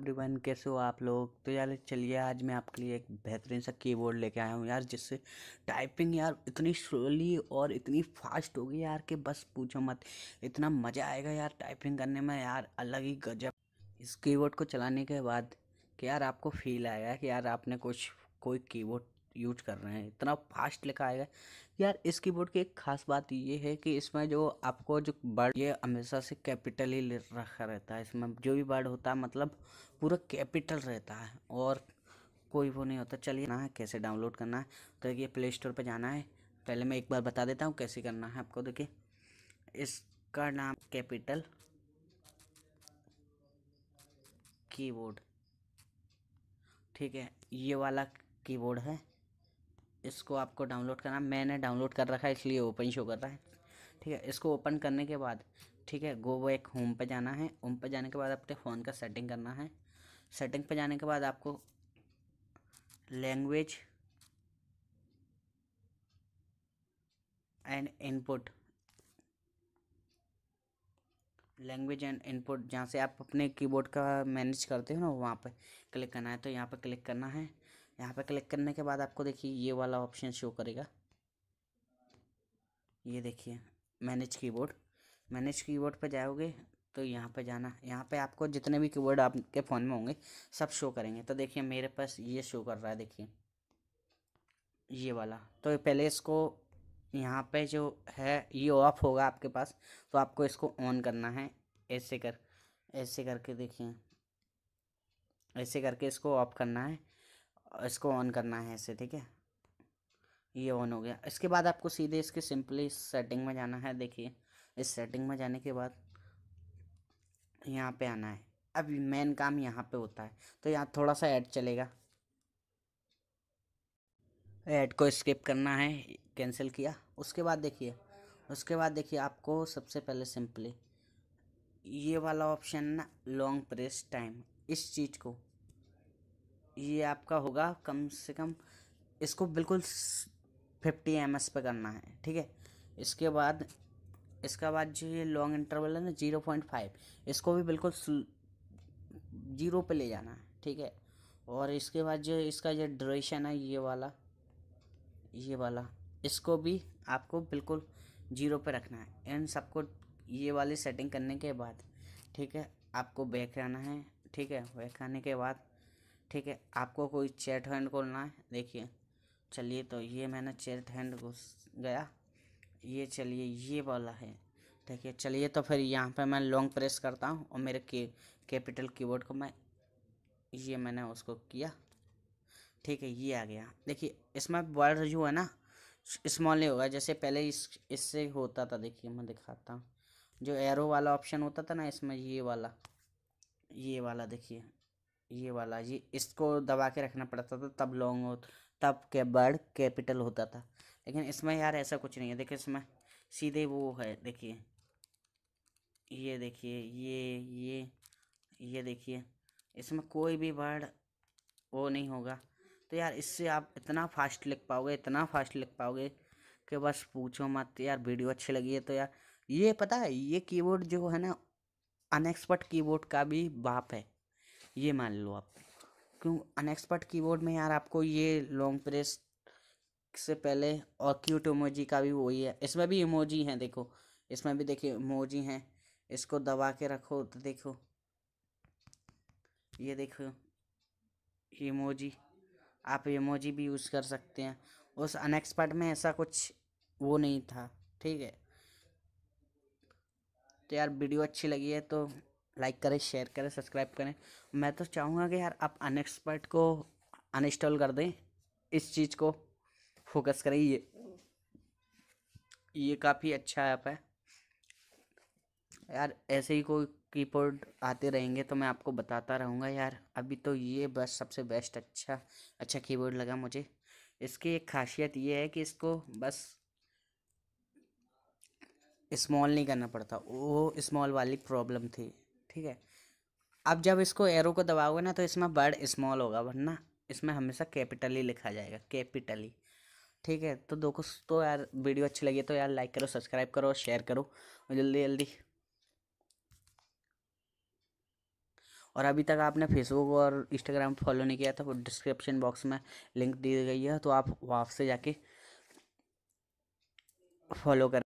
everyone कैसे हो आप लोग तो यार चलिए आज मैं आपके लिए एक बेहतरीन सा कीबोर्ड लेके आया हूँ यार जिससे टाइपिंग यार इतनी स्लोली और इतनी फास्ट होगी यार कि बस पूछो मत इतना मज़ा आएगा यार टाइपिंग करने में यार अलग ही गजब इस कीबोर्ड को चलाने के बाद कि यार आपको फील आएगा कि यार आपने कुछ कोई कीबोर्ड यूज कर रहे हैं इतना फास्ट लिखा आएगा यार इस कीबोर्ड की एक खास बात ये है कि इसमें जो आपको जो बर्ड ये हमेशा से कैपिटल ही रखा रहता है इसमें जो भी वर्ड होता है मतलब पूरा कैपिटल रहता है और कोई वो नहीं होता चलिए ना है कैसे डाउनलोड करना है तो देखिए प्ले स्टोर पर जाना है पहले मैं एक बार बता देता हूँ कैसे करना है आपको देखिए इसका नाम कैपिटल कीबोर्ड ठीक है ये वाला कीबोर्ड है इसको आपको डाउनलोड करना मैंने डाउनलोड कर रखा है इसलिए ओपन शो कर रहा है ठीक है इसको ओपन करने के बाद ठीक है गो बैक होम पर जाना है होम पर जाने के बाद अपने फ़ोन का सेटिंग करना है सेटिंग पर जाने के बाद आपको language and input language and input जहाँ से आप अपने कीबोर्ड का मैनेज करते हो ना वहाँ पर क्लिक करना है तो यहाँ पर क्लिक करना है यहाँ पे क्लिक करने के बाद आपको देखिए ये वाला ऑप्शन शो करेगा ये देखिए मैनेज कीबोर्ड मैनेज कीबोर्ड पे जाओगे तो यहाँ पे जाना यहाँ पे आपको जितने भी कीबोर्ड आपके फ़ोन में होंगे सब शो करेंगे तो देखिए मेरे पास ये शो कर रहा है देखिए ये वाला तो पहले इसको यहाँ पे जो है ये ऑफ होगा आपके पास तो आपको इसको ऑन करना है ऐसे कर ऐसे करके देखिए ऐसे करके इसको ऑफ करना है इसको ऑन करना है ऐसे ठीक है ये ऑन हो गया इसके बाद आपको सीधे इसके सिंपली सेटिंग में जाना है देखिए इस सेटिंग में जाने के बाद यहाँ पे आना है अब मेन काम यहाँ पे होता है तो यहाँ थोड़ा सा ऐड चलेगा ऐड को स्किप करना है कैंसिल किया उसके बाद देखिए उसके बाद देखिए आपको सबसे पहले सिंपली ये वाला ऑप्शन ना लॉन्ग प्रेस टाइम इस चीज़ को ये आपका होगा कम से कम इसको बिल्कुल फिफ्टी एम एस पे करना है ठीक है इसके बाद इसका बाद जो ये लॉन्ग इंटरवल है ना जीरो पॉइंट फाइव इसको भी बिल्कुल जीरो पे ले जाना है ठीक है और इसके बाद जो इसका जो ड्यूरेशन है ये वाला ये वाला इसको भी आपको बिल्कुल जीरो पे रखना है एंड सबको ये वाली सेटिंग करने के बाद ठीक है आपको बैक आना है ठीक है बैक आने के बाद ठीक है आपको कोई चैट हैंड खोलना है देखिए चलिए तो ये मैंने चैट हैंड घुस गया ये चलिए ये वाला है ठीक है चलिए तो फिर यहाँ पे मैं लॉन्ग प्रेस करता हूँ और मेरे के कैपिटल कीबोर्ड को मैं ये मैंने उसको किया ठीक है ये आ गया देखिए इसमें वर्ड जो है ना स्मॉल नहीं होगा जैसे पहले इस इससे होता था देखिए मैं दिखाता हूँ जो एरो वाला ऑप्शन होता था ना इसमें ये वाला ये वाला देखिए ये वाला ये इसको दबा के रखना पड़ता था तब लॉन्ग हो तब के बर्ड कैपिटल होता था लेकिन इसमें यार ऐसा कुछ नहीं है देखिए इसमें सीधे वो है देखिए ये देखिए ये ये ये देखिए इसमें कोई भी वर्ड वो नहीं होगा तो यार इससे आप इतना फास्ट लिख पाओगे इतना फास्ट लिख पाओगे कि बस पूछो मत यार वीडियो अच्छी लगी है तो यार ये पता है ये कीबोर्ड जो है ना अनएक्सपर्ट कीबोर्ड का भी बाप है ये मान लो आप क्यों अनएक्सपर्ट कीबोर्ड में यार आपको ये लॉन्ग प्रेस से पहले और क्यूट इमोजी का भी वही है इसमें भी इमोजी हैं देखो इसमें भी देखिए इमोजी हैं इसको दबा के रखो तो देखो ये देखो इमोजी आप इमोजी भी यूज़ कर सकते हैं उस अनएक्सपर्ट में ऐसा कुछ वो नहीं था ठीक है तो यार वीडियो अच्छी लगी है तो लाइक करें शेयर करें सब्सक्राइब करें मैं तो चाहूँगा कि यार आप अनएक्सपर्ट को अनइंस्टॉल कर दें इस चीज़ को फोकस करें ये ये काफ़ी अच्छा ऐप है यार ऐसे ही कोई कीबोर्ड आते रहेंगे तो मैं आपको बताता रहूँगा यार अभी तो ये बस सबसे बेस्ट अच्छा अच्छा कीबोर्ड लगा मुझे इसकी एक खासियत ये है कि इसको बस इस्मॉल नहीं करना पड़ता वो इस्मॉल वाली प्रॉब्लम थी ठीक है अब जब इसको एरो को दबाओगे ना तो इसमें बर्ड स्मॉल होगा वरना इसमें हमेशा कैपिटल ही लिखा जाएगा कैपिटली ठीक है तो दोस्तों यार वीडियो अच्छी लगी तो यार लाइक करो सब्सक्राइब करो शेयर करो और जल्दी जल्दी और अभी तक आपने फेसबुक और इंस्टाग्राम फॉलो नहीं किया था वो डिस्क्रिप्शन बॉक्स में लिंक दी गई है तो आप वहाँ से जाके फॉलो करें